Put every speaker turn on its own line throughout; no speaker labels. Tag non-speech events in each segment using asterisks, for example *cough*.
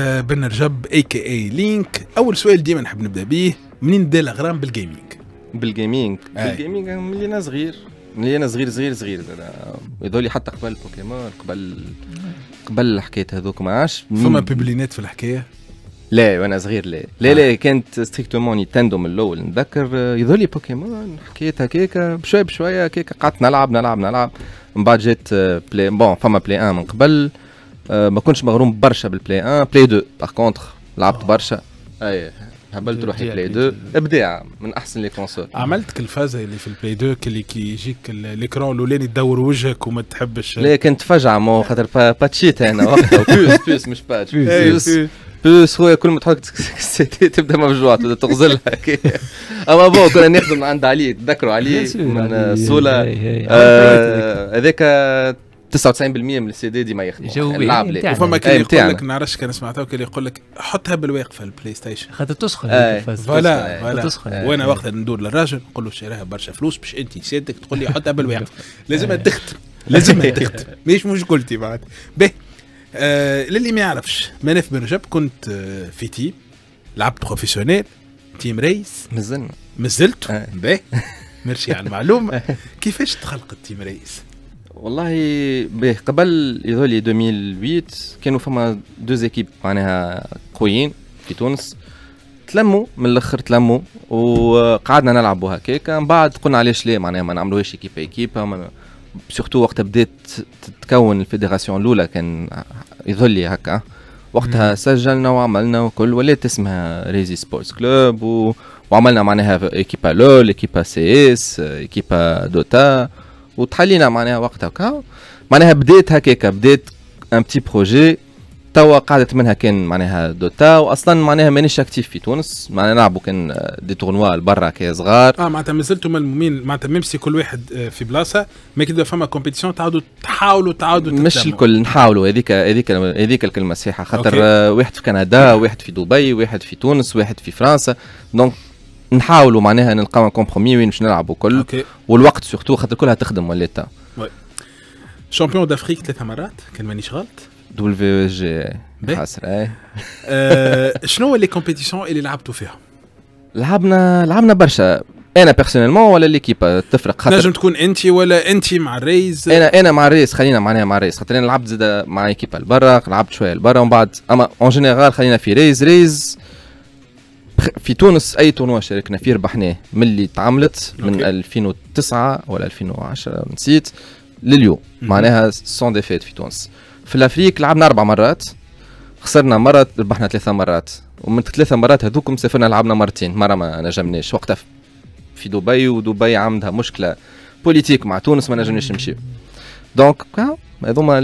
بن رجب اي كي اي لينك اول سؤال ديما نحب نبدا بيه منين بدا الاغرام بالجيمنج بالجيمنج
بالجيمنج ملي انا صغير
ملي انا صغير صغير صغير
يظهر حتى قبل بوكيمون قبل قبل الحكايات هذوك
ما عادش فما بيبلينات في الحكايه
لا وانا صغير لا لا لا آه. كانت ستريكتومون نينتندو من الاول نتذكر يظهر لي بوكيمون حكيت هكاك بشويه بشويه هكاك قعدت نلعب نلعب نلعب من بعد جات بلاي بون فما بلاي ان من قبل ما كنتش مغروم برشا بالبلاي 1 بلاي 2 باغ كونتخ لعبت برشا اي هبلت روحي بلاي 2
ابداع من احسن لي كونسول عملت فازة اللي في البلاي 2 اللي كي يجيك الاكران الاولاني تدور وجهك وما تحبش لا
كنت فجعه مو خاطر باتشيت انا وقتها *laughs* بيوس بيوس مش باتش *laughs* بيوس إيه، بيوس خويا كل ما تحط *laughs* تبدا مفجوعه تبدا تغزلها اما بون كنا نخدم عند علي تذكروا علي من سولا آه، هذاك 99% من السي دي ما يخدموا جوي العاب إيه، وفما إيه، كان يقول لك
نعرفش كان سمعته كان يقول لك حطها بالواقفه البلاي ستيشن خاطر تسخن إيه. فوالا فوالا وانا وقتها ندور للراجل نقول له شراها برشا فلوس باش انت سيادتك تقول لي حطها بالواقف *laughs* لازمها تختم لازمها تختم مش مشكلتي بعد به آه، للي ما يعرفش مناف بن رجب كنت آه، في تيم لعبت بروفيسيونيل تيم ريس مازلنا مازلت باهي *laughs* ميرسي على المعلومه كيفاش تخلق التيم ريس
والله بيه قبل يظهر 2008 كانوا فما دوز ايكيب معناها قويين في تونس تلموا من الاخر تلموا وقعدنا نلعبوا هكاك من بعد قلنا علاش لا معناها ما نعملوهاش ايكيب ايكيب سورتو وقت بدات تتكون الفيدراسيون الاولى كان لي هكا وقتها سجلنا وعملنا وكل ولات اسمها ريزي سبورتس كلوب وعملنا معناها ايكيبا لول ايكيبا سي اس ايكيبا دوتا وتحلينا معناها وقتها وكا معناها بدات هكاك بدات ان بتي بروجي توا قعدت منها كان معناها دوتا واصلا معناها مانيش اكتيف في تونس معناها نلعبوا كان دي تورنوا لبرا كي صغار
اه معناتها مازلتوا ملمومين معناتها ميمسي كل واحد آه، في بلاصه ما كي فما كومبيتيسيون تعاودوا تحاولوا تعاودوا مش
الكل نحاولوا هذيك هذيك هذيك الكلمه صحيحه خاطر واحد في كندا واحد في دبي واحد في تونس واحد في فرنسا دونك نحاولوا معناها نلقاو كومبرومي وين باش نلعبوا كل والوقت سورتو خاطر كلها تخدم ولات
شامبيون دافريك ثلاثة مرات كان مانيش غلط
دبليو جي حسرة
شنو هو لي كومبيتيسيون اللي لعبتوا فيها؟
لعبنا لعبنا برشا انا بيرسونيلمون ولا ليكيب تفرق خاطر نجم
تكون انت ولا انت مع الريز انا انا
مع الريز خلينا معناها مع الريز خاطر انا لعبت زاد مع ايكيب لبرا لعبت شويه لبرا ومن بعد اما اون جينيرال خلينا في ريز ريز في تونس اي تورنوا شاركنا فيه ربحناه من اللي تعملت من أوكي. 2009 ولا 2010 نسيت لليوم معناها سون ديفيت في تونس في الافريق لعبنا اربع مرات خسرنا مرة ربحنا ثلاثة مرات ومن ثلاثة مرات هذوكم سافرنا لعبنا مرتين مرة ما نجمناش وقتها في دبي ودبي عندها مشكلة بوليتيك مع تونس ما نجمناش نمشيو دونك هذوما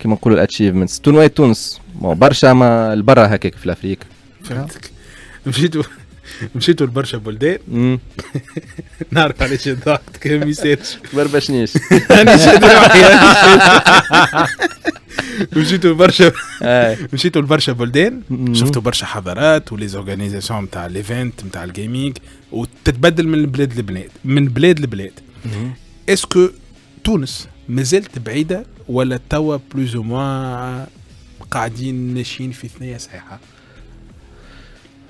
كيما نقولوا الاتشيفمنتس تونس تونس برشا ما البرا هكاك في الافريق
فهمتك مشيتوا مشيتوا لبرشا بلدان *laughs* نعرف علاش الضغط كان يسيرش بربشنيش *laughs* انا شاد *laughs* مشيتوا لبرشا مشيتوا لبرشا بلدان شفتوا برشا حضارات وليزورغانيزاسيون نتاع ليفنت نتاع الجيمنج وتتبدل من بلاد لبلاد من بلاد لبلاد اسكو تونس مازالت بعيده ولا توا بلوز قاعدين ماشيين في ثنيه صحيحه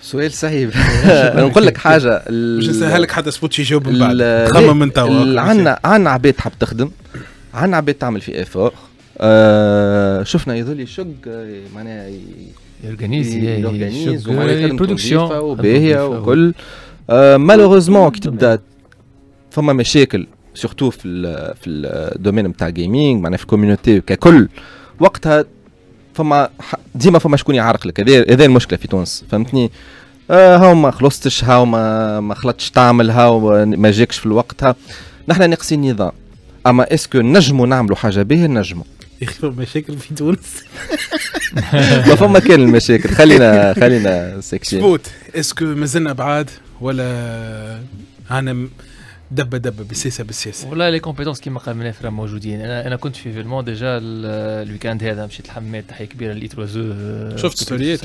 سؤال صعيب *laughs* *laughs* نقول لك حاجه باش نسهلك حتى سبوتش يجاوب من بعد خمم انت عندنا
عندنا عباد تحب تخدم عندنا عباد تعمل في افور آه شفنا يظل يشق آه، معناها يورغانيزي برودكسيون وباهيه وكل مالوريزمون آه، كي تبدا فما مشاكل سورتو في في الدومين نتاع الجيمنج معناها في الكوميونيتي ككل وقتها فما ديما فما شكون يعرق لك هذا المشكله في تونس فهمتني آه هاو ما خلصتش هاو ما ما خلطتش تعمل هاو ما جاكش في الوقت ها نحن ناقصين نظام اما اسكو نجموا نعملوا حاجه به نجموا
مشاكل في تونس *laughs* ما فما كان المشاكل خلينا خلينا ساكتين سبوت اسكو مازلنا بعاد ولا انا دبه دبه بالسيسه بالسيسه والله لي كومبيتونس كيما قال من موجودين انا انا كنت في فيلمون ديجا الويكاند هذا مشيت الحمام تحيه كبيره لإيتروزو شفت ستوريات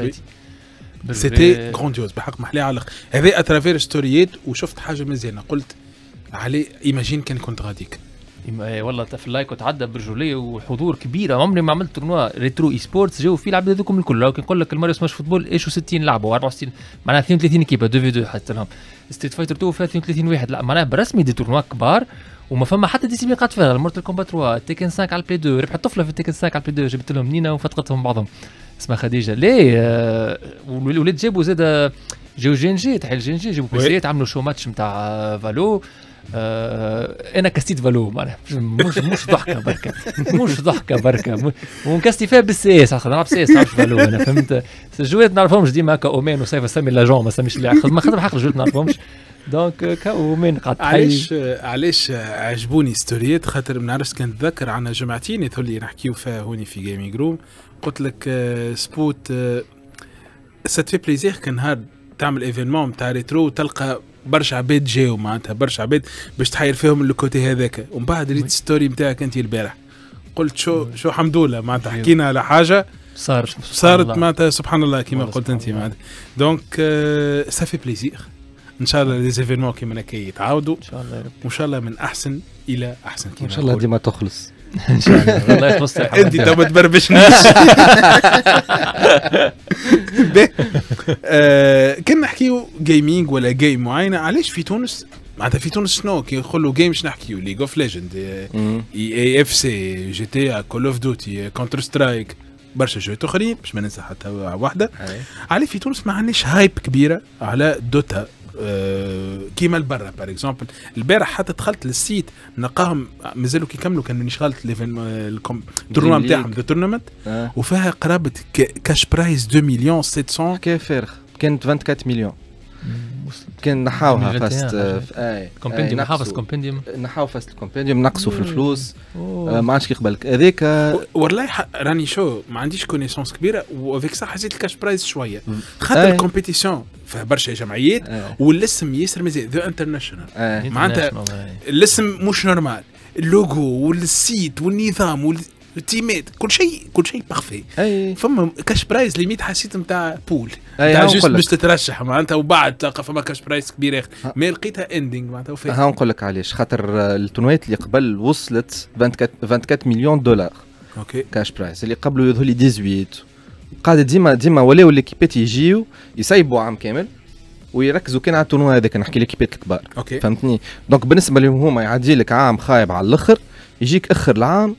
سيتي غرونديوز بحق محلي علاقه هذا اترافير ستوريات وشفت حاجه مزيانه قلت علي ايماجين كان كنت غاديك ايه والله في اللايك وتعدى برجوليه وحضور كبيره عمري ما عملت تورنوا ريترو اي سبورتس جاو فيه لعبه هذوكم الكل لو
كان نقول لك الماريو سماش فوتبول و 60 لعبه 64 معناها 32 كيبا دو في حتى لهم ستريت فايتر 2 فيها 32 واحد لا معناها برسمي دي تورنوا كبار وما فما حتى ديسيبلين قعدت فيها المورتال كومبات 3 تيكن 5 على البلاي 2 ربحت طفله في تيكن 5 على البلاي 2 جبت لهم نينا وفتقتهم بعضهم اسمها خديجه ليه آه، والولاد جابوا زاد جاو جي ان جي تحيل جي ان جي جابوا بيسيات عملوا شو ماتش نتاع فالو آه، انا كستيت فالو معناها مش مش ضحكه بركه مش ضحكه بركه ونكستي فيها بالسياس نلعب سياس نعرف فالو انا فهمت الجوات نعرفهمش ديما هكا اومين وصيفا سامي لاجون ما سميش اللي ما خاطر حق الجوات نعرفهمش دونك كاو من قاعد علاش
علاش عجبوني ستوريات خاطر ما نعرفش كان تذكر عنا جمعتين اللي نحكيو فيها هوني في جيمنج روم قلت لك سبوت ساتفي بليزير كان نهار تعمل ايفينمون تاع ريترو وتلقى برشا عباد جاو معناتها برشا عباد باش تحير فيهم الكوتي هذاك ومن بعد ريت ستوري نتاعك انت البارح قلت شو شو حمد لله معناتها أيوه. حكينا على حاجه صار صارت معناتها سبحان الله كما قلت انت معناتها دونك سافي بليزير ان شاء الله لي زيفينمون كيما هكا يتعاودوا ان شاء الله يا رب وان شاء الله من احسن الى احسن كيما ان شاء الله ديما تخلص ان شاء الله *laughs* الله يخلص انت تو ما تبربشناش *laughs* *laughs* آه كان نحكيو جيمنج ولا جيم معينه علاش في تونس معناتها في تونس شنو كي نقولوا جيم شنو نحكيو ليج اوف ليجند اي اف سي جي تي كول اوف دوتي كونتر سترايك برشا جوات اخرين باش ما ننسى حتى واحده علاش في تونس ما عندناش هايب كبيره على دوتا آه، كيما البرا باغ اكزومبل البارح حتى دخلت للسيت نلقاهم مازالوا كيكملوا كانوا نشغلت التورنوا نتاعهم ذا تورنمنت وفيها قرابه كاش برايز 2 مليون 700 حكايه فارغ كانت 24 مليون مسلم كان نحاوها فاست اي آه، آه، كومبنديوم حافظ كومبنديوم نحاو فاست كومبنديوم نقصوا في الفلوس آه، ما عادش كيقبلك هذاك والله راني شو ما عنديش كونيسونس كبيره وفيك صح حسيت الكاش برايز شويه خاطر الكومبيتيسيون فيها برشا جمعيات والاسم ياسر مزيان ذا انترناشونال معناتها الاسم مش نورمال اللوجو والسيت والنظام وال... التيمات كل شيء كل شيء بارفي فما كاش برايز ليميت حسيت نتاع بول نتاع جوست باش تترشح معناتها وبعد تلقى فما كاش برايز كبير اخر ما لقيتها اندينغ معناتها وفات ها
نقول لك علاش خاطر التونوات اللي قبل وصلت 24 24 مليون دولار اوكي كاش برايز اللي قبله يظهر لي 18 قاعده ديما ديما ولاو ليكيبات يجيو يسيبوا عام كامل ويركزوا كان على التورنوا هذاك نحكي ليكيبات الكبار أوكي. فهمتني دونك بالنسبه لهم هما يعدي لك عام خايب على الاخر يجيك اخر العام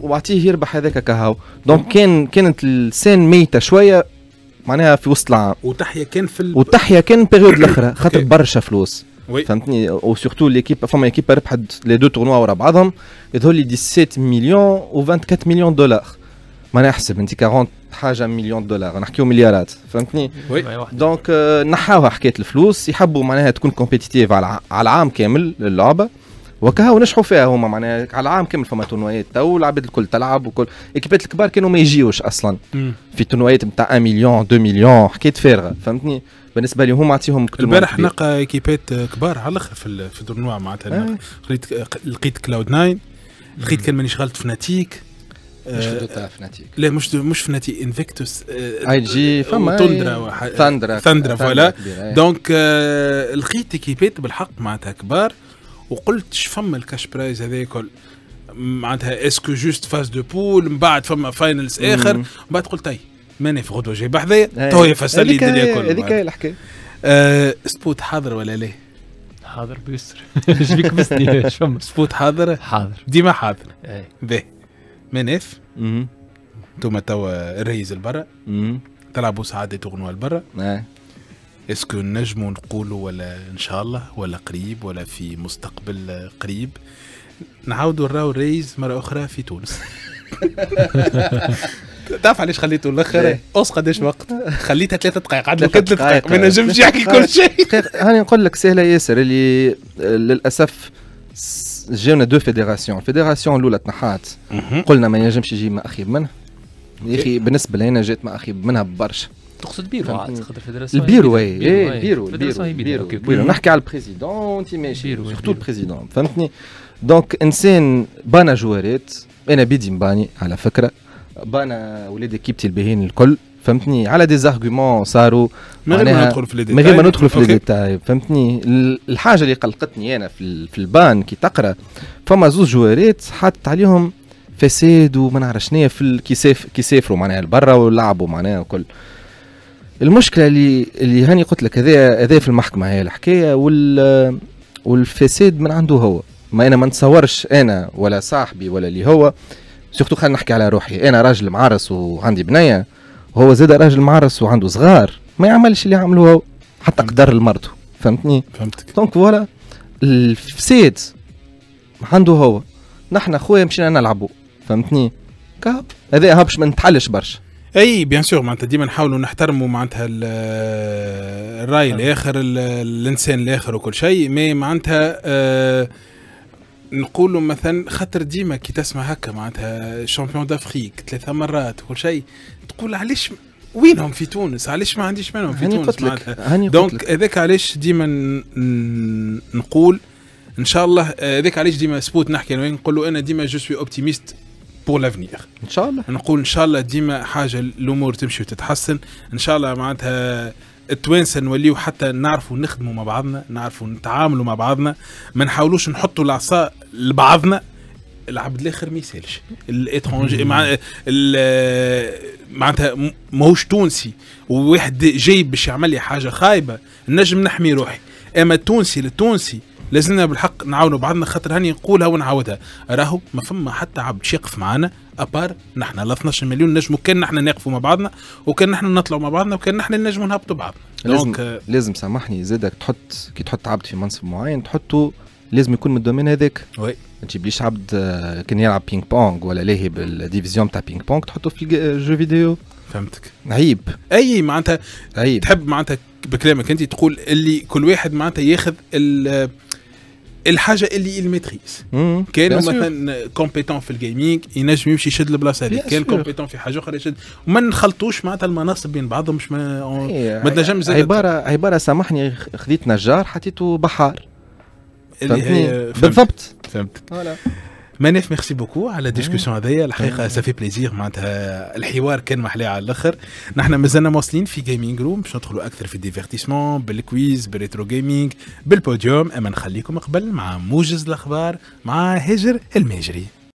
وعطيه يربح هذاك كهو دونك كان كانت السين ميته شويه معناها في وسط العام
وتحيا كان في ال...
وتحيا كان بيريود الاخرى *coughs* خاطر برشا فلوس وي. فهمتني وسورتو ليكيب فما ليكيب ربحت لي دو تورنوا ورا بعضهم يظهر لي 17 مليون و 24 مليون دولار معناها احسب انت 40 حاجه مليون دولار نحكيو مليارات فهمتني دونك آه، نحاوها حكايه الفلوس يحبوا معناها تكون كومبيتيتيف على العام كامل اللعبه وكهو ونجحوا فيها هما معناها على العام كامل فما تونوايات تو العباد الكل تلعب وكل ايكيبات الكبار كانوا ما يجيوش اصلا في تونوايات نتاع 1 مليون 2 مليون حكايه فارغه فهمتني بالنسبه لي هما عطيهم البارح
نلقى ايكيبات كبار على الاخر في في معناتها آه. لقيت لقيت كلاود 9 لقيت كان مانيش غلط فناتيك مش آه، دوتا فناتيك لا مش مش فناتيك انفيكتوس آه، اي جي فما تندرا ثاندرا ثاندرا فوالا دونك آه، لقيت ايكيبات بالحق معناتها كبار وقلت شفم الكاش برايز هذا كل معناتها اسكو جوست فاز دو بول من بعد فما فاينلز اخر من بعد قلت اي ماني في غدوه جاي بحذايا تو هي يفسر لي الدنيا كلها هذيك هي الحكايه آه، سبوت حاضر ولا لا؟ حاضر بيسر *laughs* ايش بيك بسني شم *laughs* سبوت حاضر حاضر ديما حاضر باهي مناف انتوما توا الريز البرا تلعبوا ساعات تغنوا البرا إيه. اسكو نجمو نقولوا ولا ان شاء الله ولا قريب ولا في مستقبل قريب نعاودوا نراو ريز مره اخرى في تونس تعرف علاش خليته الاخر اوس قداش وقت خليتها ثلاث دقائق عندنا ثلاثة ثلاث دقائق ما نجمش يحكي كل شيء *laughs*
هاني نقول لك سهله ياسر اللي للاسف جاونا دو فيديراسيون الفيديراسيون الاولى تنحات قلنا ما ينجمش يجي ما اخيب منها يا اخي إيه. بالنسبه لنا جات ما اخيب منها برشا تقصد بيرو آه، تقدر الفيدراسيون البيرو اي البيرو البيرو البيرو نحكي على البريزيدون انت ماشي سورتو البريزيدون فهمتني دونك انسان بانا جوارات انا بيدي مباني على فكره بانا ولاد كيبتي الباهين الكل فهمتني على دي زارغومون صاروا من غير ما ندخل في لي من غير ما ندخل في لي ديتاي فهمتني الحاجه اللي قلقتني انا في, في البان كي تقرا فما زوج جوارات حاطت عليهم فساد وما نعرف شنو في كي سافروا معناها لبرا ولعبوا معناها وكل المشكله اللي اللي هاني قلت لك هذا هذا في المحكمه هي الحكايه وال والفساد من عنده هو ما انا ما نتصورش انا ولا صاحبي ولا اللي هو سيرتو خلينا نحكي على روحي انا راجل معرس وعندي بنيه وهو زاد راجل معرس وعنده صغار ما يعملش اللي عمله هو حتى قدر لمرته فهمتني فهمتك دونك فوالا الفساد عنده هو نحن خويا مشينا نلعبوا فهمتني كاب هذا هابش ما نتحلش برشا
اي بيان سور معناتها ديما نحاولوا نحترموا معناتها الراي نعم. الاخر الانسان الاخر وكل شيء مي معناتها آه، نقولوا مثلا خاطر ديما كي تسمع هكا معناتها شامبيون دافريك ثلاثه مرات وكل شيء تقول علاش وينهم في تونس علاش ما عنديش منهم في تونس معناتها دونك هذاك علاش ديما نقول ان شاء الله آه، هذاك علاش ديما سبوت نحكي نقول له انا ديما جو سوي اوبتيميست بور لافنيغ ان شاء الله نقول ان شاء الله ديما حاجه الامور تمشي وتتحسن ان شاء الله معناتها التوانسه نوليو حتى نعرفوا نخدموا مع بعضنا نعرفوا نتعاملوا مع بعضنا ما نحاولوش نحطوا العصا لبعضنا العبد الاخر ما يسالش الاترونجي مع معناتها ماهوش تونسي وواحد جاي باش يعمل لي حاجه خايبه نجم نحمي روحي اما التونسي للتونسي لازمنا بالحق نعاونوا بعضنا خاطر هاني نقولها ونعاودها راهو ما فما حتى عبد شيقف معانا ابار نحن ال 12 مليون نجموا كان نحن نقفوا مع بعضنا وكان نحن نطلعوا مع بعضنا وكان نحن نجموا نهبطوا بعضنا لازم دونك
euh, لازم سامحني زادك تحط كي تحط عبد في منصب معين تحطه لازم يكون من الدومين هذاك وي ما تجيبليش عبد آه، كان يلعب
بينج بونج ولا لاهي بالديفيزيون تاع بينج بونج تحطه في الجو آه، فيديو فهمتك عيب اي معناتها عيب تحب معناتها بكلامك انت تقول اللي كل واحد معناتها ياخذ الحاجه اللي الميتريس كان مثلا كومبيتون في الجيمنج ينجم يمشي يشد البلاصه هذيك كان كومبيتون في حاجه اخرى يشد وما نخلطوش معناتها المناصب بين بعضهم مش ما إيه، تنجمش عباره
عباره سامحني خذيت نجار حطيته بحار بالضبط
فهمت مناف ميرسي بوكو على الديسكسيون هذايا الحقيقه سافي بليزير معناتها الحوار كان محلاه على الاخر نحن مازلنا واصلين في جيمنج روم باش ندخلوا اكثر في الديفيرتيسمون بالكويز بالريترو جيمنج بالبوديوم اما نخليكم قبل مع موجز الاخبار مع هجر الماجري